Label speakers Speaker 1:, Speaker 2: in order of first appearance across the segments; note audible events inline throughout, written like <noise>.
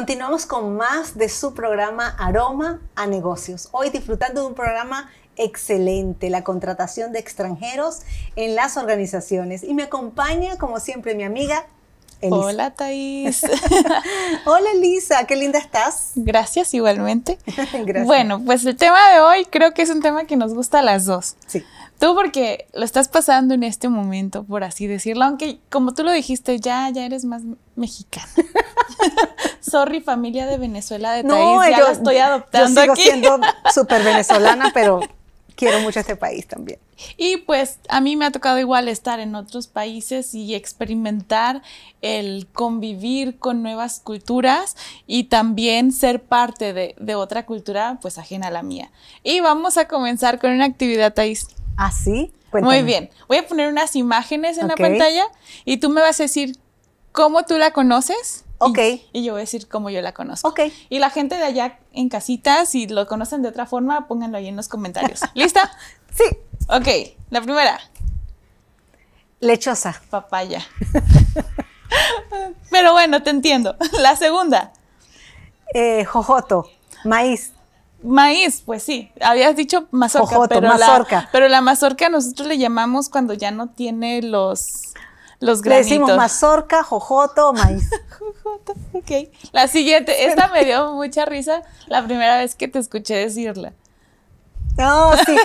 Speaker 1: Continuamos con más de su programa Aroma a Negocios. Hoy disfrutando de un programa excelente, la contratación de extranjeros en las organizaciones. Y me acompaña, como siempre, mi amiga Hola, Thais. <laughs> Hola, Elisa. Qué linda estás. Gracias, igualmente. <laughs> Bueno, pues el
Speaker 2: tema de hoy creo que es un tema que nos gusta a las dos. Sí. Tú porque lo estás pasando en este momento, por así decirlo, aunque como tú lo dijiste, ya, ya eres más mexicana. <laughs> Sorry, familia de Venezuela de Thais, no, yo, estoy adoptando yo sigo siendo
Speaker 1: súper venezolana, pero quiero mucho este país también.
Speaker 2: Y pues a mí me ha tocado igual estar en otros países y experimentar el convivir con nuevas culturas y también ser parte de, otra cultura pues ajena a la mía. Y vamos a comenzar con una actividad, Thais. ¿Ah, sí? Muy bien. Voy a poner unas imágenes en la pantalla y tú me vas a decir cómo tú la conoces Ok. Y, yo voy a decir cómo yo la conozco. Ok. Y la gente de allá en casita, si lo conocen de otra forma, pónganlo ahí en los comentarios. <laughs> ¿Lista? sí. Ok, la primera. Lechosa. Papaya. <laughs> Pero bueno, te entiendo. <laughs> La segunda. Eh, jojoto, maíz. Maíz, pues sí, habías dicho mazorca, Jojoto, mazorca. pero la mazorca nosotros le llamamos cuando ya no tiene los los granitos. Le decimos mazorca,
Speaker 1: jojoto maíz. <laughs>
Speaker 2: jojoto, ok. La siguiente, esta me dio mucha risa la primera vez que te escuché decirla.
Speaker 1: No, sí.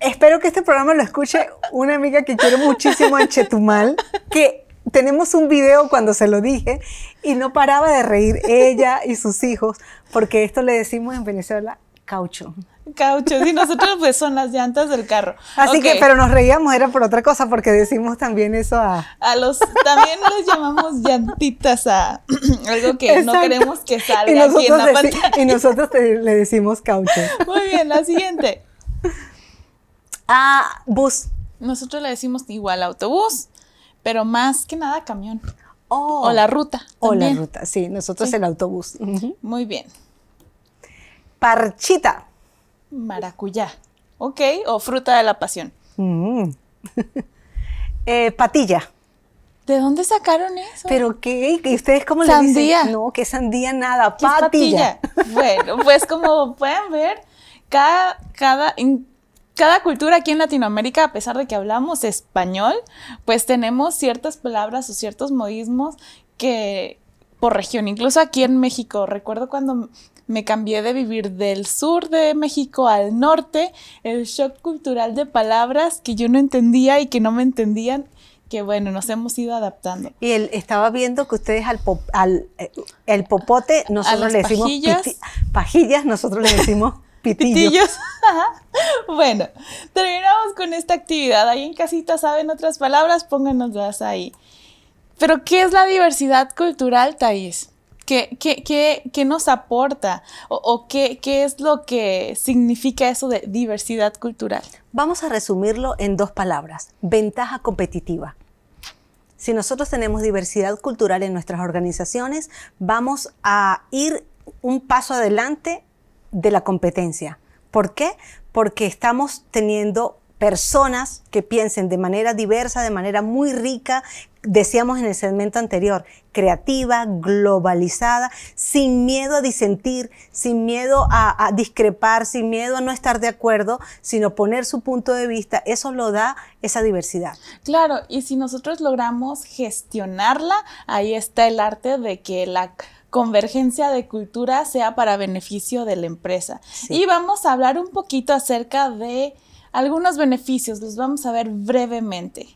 Speaker 1: Espero que este programa lo escuche una amiga que quiero muchísimo en Chetumal, que tenemos un video cuando se lo dije y no paraba de reír ella y sus hijos, porque esto le decimos en Venezuela caucho cauchos y nosotros pues son las llantas del carro. Así que, pero nos reíamos, era por otra cosa, porque decimos también eso a...
Speaker 2: A los, también los llamamos llantitas a <clears throat> algo que no queremos que salga y aquí en la pantalla. Y
Speaker 1: nosotros le decimos caucho.
Speaker 2: Muy bien, la siguiente. a <laughs> ah, bus. Nosotros le decimos igual autobús, pero más que nada camión. Oh. o la ruta. O la ruta,
Speaker 1: sí, nosotros el autobús. Muy bien. Parchita.
Speaker 2: Maracuyá. Ok, o fruta de la pasión.
Speaker 1: Mm. <laughs> Eh, patilla. ¿De dónde sacaron eso? ¿Pero qué? ¿Y ustedes cómo le dicen? No, que sandía nada, patilla.
Speaker 2: <laughs> bueno, pues como pueden ver, cada, cada, cada cultura aquí en Latinoamérica, a pesar de que hablamos español, pues tenemos ciertas palabras o ciertos modismos que por región, incluso aquí en México, recuerdo cuando me cambié de vivir del sur de México al norte, el shock cultural de palabras que yo no entendía y que no me
Speaker 1: entendían que bueno, nos hemos ido adaptando. Y él estaba viendo que ustedes al, eh, el popote, nosotros le decimos pajillas, pajillas nosotros le decimos <laughs> pitillos.
Speaker 2: <laughs> bueno, terminamos con esta actividad. Ahí en casita saben otras palabras, pónganoslas ahí. Pero ¿qué es la diversidad cultural, Thais? ¿Qué, nos aporta o, qué, qué es lo que
Speaker 1: significa eso de diversidad cultural? Vamos a resumirlo en dos palabras, ventaja competitiva. Si nosotros tenemos diversidad cultural en nuestras organizaciones, vamos a ir un paso adelante de la competencia. ¿Por qué? Porque estamos teniendo personas que piensen de manera diversa, de manera muy rica, decíamos en el segmento anterior, creativa, globalizada, sin miedo a disentir, sin miedo a, discrepar, sin miedo a no estar de acuerdo, sino poner su punto de vista. Eso lo da esa diversidad.
Speaker 2: Claro, y si nosotros logramos gestionarla, ahí está el arte de que la convergencia de cultura sea para beneficio de la empresa. Y vamos a hablar un poquito acerca de algunos beneficios los vamos a ver brevemente.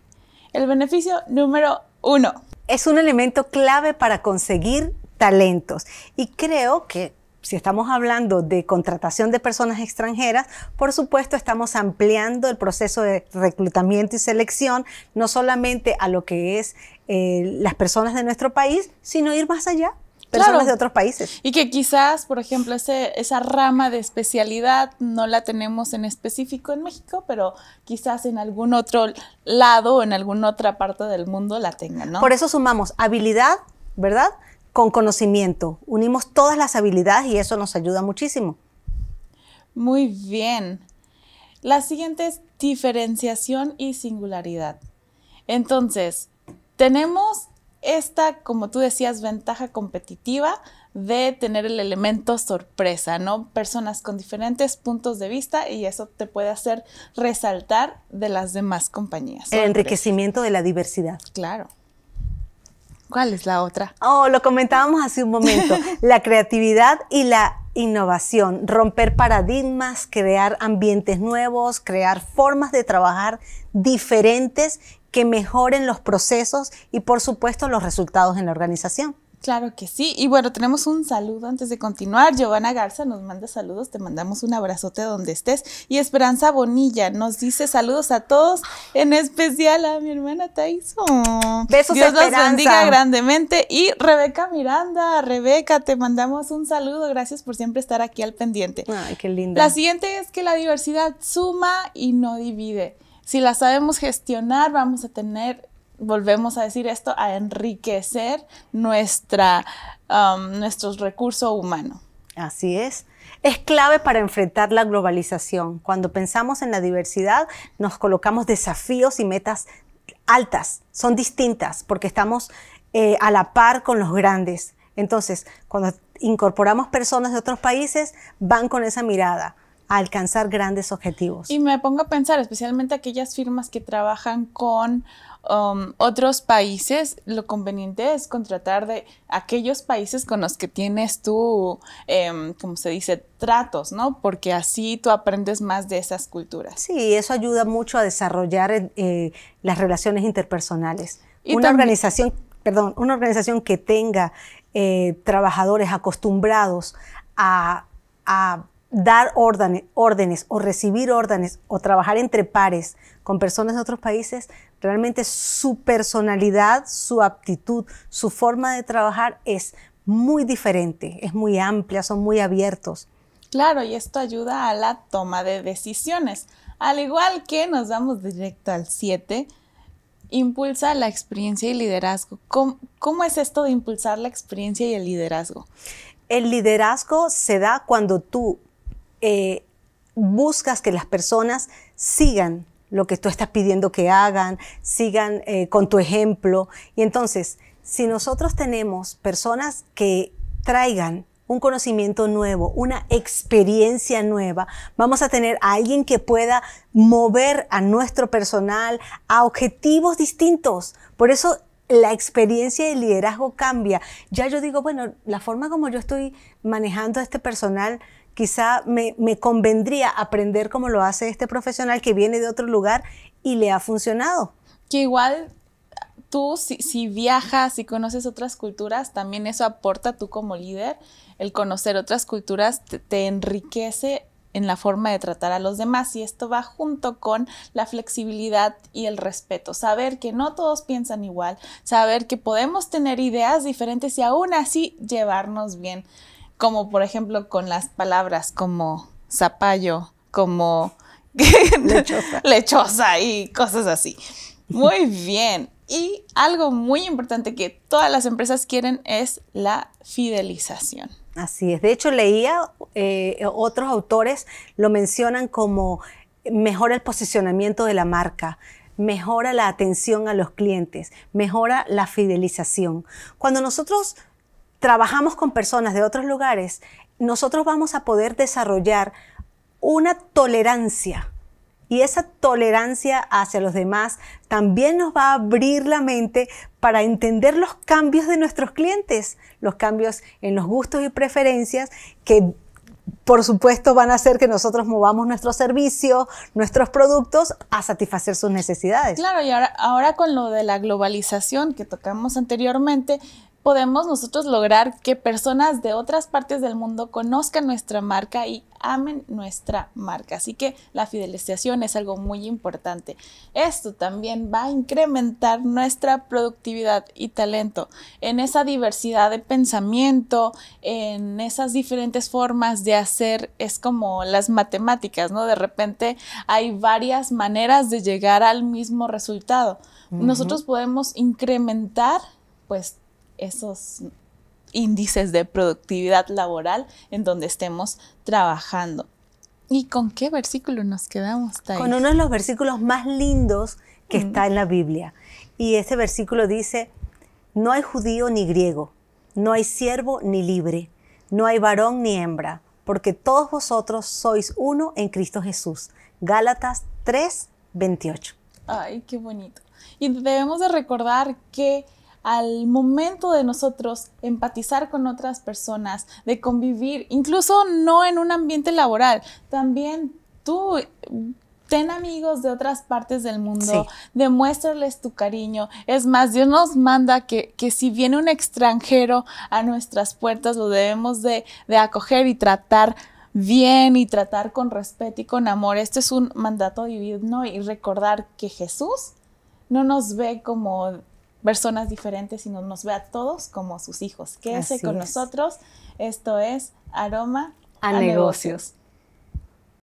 Speaker 1: El beneficio número uno. Es un elemento clave para conseguir talentos y creo que si estamos hablando de contratación de personas extranjeras, por supuesto estamos ampliando el proceso de reclutamiento y selección, no solamente a lo que es eh, las personas de nuestro país, sino ir más allá, personas de otros países.
Speaker 2: Y que quizás, por ejemplo, ese, esa rama de especialidad no la tenemos en específico en México, pero quizás en algún otro lado o en alguna otra parte del mundo la tengan, ¿no? Por eso
Speaker 1: sumamos habilidad, ¿verdad? Con conocimiento. Unimos todas las habilidades y eso nos ayuda muchísimo.
Speaker 2: Muy bien. La siguiente es diferenciación y singularidad. Entonces, tenemos esta, como tú decías, ventaja competitiva de tener el elemento sorpresa, ¿no? Personas con diferentes puntos de vista y eso te puede hacer resaltar de las demás compañías. El enriquecimiento
Speaker 1: de la diversidad. Claro. ¿Cuál es la otra? Oh, lo comentábamos hace un momento, <laughs> la creatividad y la innovación, romper paradigmas, crear ambientes nuevos, crear formas de trabajar diferentes que mejoren los procesos y por supuesto los resultados en la organización. Claro
Speaker 2: que sí. Y bueno, tenemos un saludo antes de continuar. Giovanna Garza nos manda saludos, te mandamos un abrazote donde estés. Y Esperanza Bonilla nos dice saludos a todos, en especial a mi hermana Taiso. Besos, Dios los bendiga grandemente. Y Rebeca Miranda, Rebeca, te mandamos un saludo. Gracias por siempre estar aquí al pendiente. Ay, qué linda. La siguiente es que la diversidad suma y no divide. Si la sabemos gestionar, vamos a tener, volvemos a decir esto, a enriquecer nuestra,
Speaker 1: um, recurso nuestros recursos humanos. Así es. Es clave para enfrentar la globalización. Cuando pensamos en la diversidad, nos colocamos desafíos y metas altas, son distintas porque estamos eh, a la par con los grandes. Entonces, cuando incorporamos personas de otros países, van con esa mirada alcanzar grandes objetivos. Y
Speaker 2: me pongo a pensar, especialmente aquellas firmas que trabajan con um, otros países, lo conveniente es contratar de aquellos países con los que tienes tú, em, como se dice, tratos, ¿no? Porque así tú aprendes más de esas culturas.
Speaker 1: Sí, eso ayuda mucho a desarrollar eh, eh, las relaciones interpersonales. una organización, perdón, una organización que tenga eh, trabajadores acostumbrados a dar órdenes, órdenes o recibir órdenes o trabajar entre pares con personas de otros países, realmente su personalidad, su aptitud, su forma de trabajar es muy diferente, es muy amplia, son muy abiertos.
Speaker 2: Claro, y esto ayuda a la toma de decisiones. Al igual que nos damos directo al 7, impulsa la experiencia y liderazgo. ¿Cómo, es esto de impulsar la experiencia
Speaker 1: y el liderazgo? El liderazgo se da cuando tú eh, buscas que las personas sigan lo que tú estás pidiendo que hagan, sigan eh, con tu ejemplo. Y entonces, si nosotros tenemos personas que traigan un conocimiento nuevo, una experiencia nueva. Vamos a tener a alguien que pueda mover a nuestro personal a objetivos distintos. Por eso la experiencia de liderazgo cambia. Ya yo digo, bueno, la forma como yo estoy manejando a este personal, quizá me, convendría aprender cómo lo hace este profesional que viene de otro lugar y le ha funcionado. Que igual tú, si, viajas y conoces otras culturas, también eso
Speaker 2: aporta tú como líder. El conocer otras culturas te enriquece en la forma de tratar a los demás y esto va junto con la flexibilidad y el respeto, saber que no todos piensan igual, saber que podemos tener ideas diferentes y aún así llevarnos bien, como por ejemplo con las palabras como zapallo, como <laughs> lechosa, y cosas así. Muy bien. Y algo muy importante que todas las empresas quieren es la
Speaker 1: fidelización. Así es. De hecho, leía eh, otros autores lo mencionan como mejora el posicionamiento de la marca, mejora la atención a los clientes, mejora la fidelización. Cuando nosotros trabajamos con personas de otros lugares, nosotros vamos a poder desarrollar una tolerancia y esa tolerancia hacia los demás también nos va a abrir la mente para entender los cambios de nuestros clientes, los cambios en los gustos y preferencias que por supuesto van a hacer que nosotros movamos nuestro servicio nuestros productos a satisfacer sus necesidades.
Speaker 2: Claro, y ahora, ahora con lo de la globalización que tocamos anteriormente, podemos nosotros lograr que personas de otras partes del mundo conozcan nuestra marca y amen nuestra marca. Así que la fidelización es algo muy importante. Esto también va a incrementar nuestra productividad y talento en esa diversidad de pensamiento, en esas diferentes formas de hacer. Es como las matemáticas, ¿no? De repente hay varias maneras de llegar al mismo resultado. Nosotros podemos incrementar pues esos índices de productividad laboral en donde estemos trabajando.
Speaker 1: ¿Y con qué versículo nos quedamos? Con uno de los versículos más lindos que mm. está en la Biblia. Y ese versículo dice, no hay judío ni griego, no hay siervo ni libre, no hay varón ni hembra, porque todos vosotros sois uno en Cristo Jesús. Gálatas 3, 28.
Speaker 2: Ay, qué bonito. Y debemos de recordar que al momento de nosotros empatizar con otras personas, de convivir, incluso no en un ambiente laboral, también tú ten amigos de otras partes del mundo, demuéstrales tu cariño. Es más, Dios nos manda que, si viene un extranjero a nuestras puertas, lo debemos de, de acoger y tratar bien y tratar con respeto y con amor. Este es un mandato divino y recordar que Jesús no nos ve como personas diferentes, y nos ve a todos como sus hijos. Qué hace con nosotros. Esto es Aroma a, negocios.